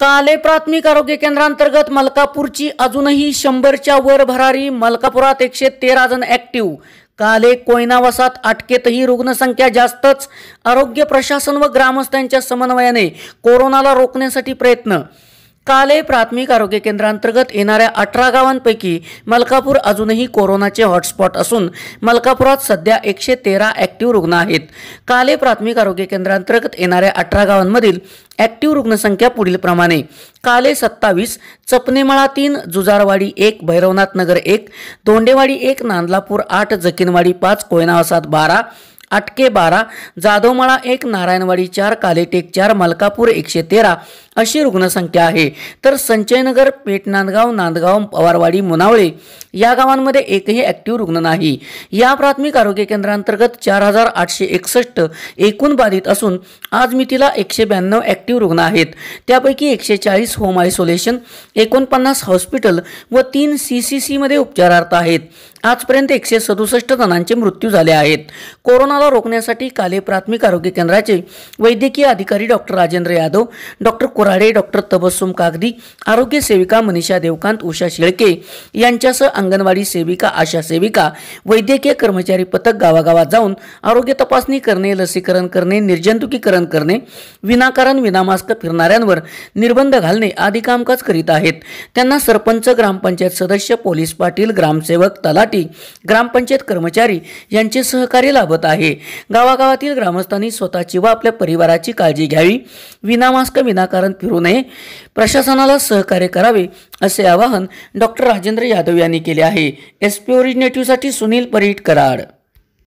काले प्राथमिक आरोग्य केंद्रांतर्गत मलकापूरची अजूनही शंभरच्या वर भरारी मलकापुरात एकशे तेरा जण ॲक्टिव्ह काले कोयनावासात अटकेतही रुग्णसंख्या जास्तच आरोग्य प्रशासन व ग्रामस्थांच्या समन्वयाने कोरोनाला रोखण्यासाठी प्रयत्न काले प्राथमिक आरोग्य केंद्रांतर्गत येणाऱ्या अठरा गावांपैकी मलकापूर अजूनही कोरोनाचे हॉटस्पॉट असून मलकापुरात सध्या एकशे तेरा ऍक्टिव्ह रुग्ण आहेत काले प्राथमिक आरोग्य केंद्रांतर्गत येणाऱ्या अठरा गावांमधील ऍक्टिव्ह रुग्णसंख्या पुढील प्रमाणे काले सत्तावीस चपनेमाळा तीन जुजारवाडी एक भैरवनाथ नगर एक दोंडेवाडी एक नांदलापूर आठ जकिनवाडी पाच कोयनावसात बारा आटके बारा जाधवमाळा एक नारायणवाडी चार कालेटेक चार मलकापूर एकशे तेरा अशी रुग्णसंख्या आहे तर संचयनगर पेटनांदगाव नांदगाव पवारवाडी मुनावळे या गावांमध्ये एकही ॲक्टिव्ह रुग्ण नाही या प्राथमिक आरोग्य केंद्रांतर्गत चार हजार आठशे एकसष्ट एकूण बाधित असून आज मितीला एकशे ब्याण्णव ॲक्टिव्ह रुग्ण आहेत त्यापैकी एकशे चाळीस होम आयसोलेशन एकोणपन्नास हॉस्पिटल व तीन सी सी सीमध्ये उपचारार्थ आहेत आजपर्यंत एकशे सदुसष्ट जणांचे मृत्यू झाले आहेत कोरोना कोरोनाला रोखण्यासाठी काले प्राथमिक आरोग्य केंद्राचे वैद्यकीय अधिकारी doctor Rajendra Yadav doctor Korade doctor Tabassum Kagdi आरोग्य सेविका मनीषा देवकांत उषा शेळके यांच्यासह अंगणवाडी सेविका आशा सेविका वैद्यकीय कर्मचारी पथक गावागावात जाऊन आरोग्य तपासणी करणे लसीकरण करणे निर्जंतुकीकरण करणे विनाकारण विनामास्क फिरणाऱ्यांवर निर्बंध घालणे आदी कामकाज करीत आहेत त्यांना सरपंच ग्रामपंचायत सदस्य पोलीस पाटील ग्रामसेवक तलाटी ग्रामपंचायत कर्मचारी यांचे सहकार्य लाभत आहे आहे गावागावातील ग्रामस्थांनी स्वतःची व आपल्या परिवाराची काळजी घ्यावी विनामास्क विनाकारण फिरू नये प्रशासनाला सहकार्य करावे असे आवाहन डॉक्टर राजेंद्र यादव यांनी केले आहे एस पी ओरिजिनेटिव्हसाठी सुनील परीट कराड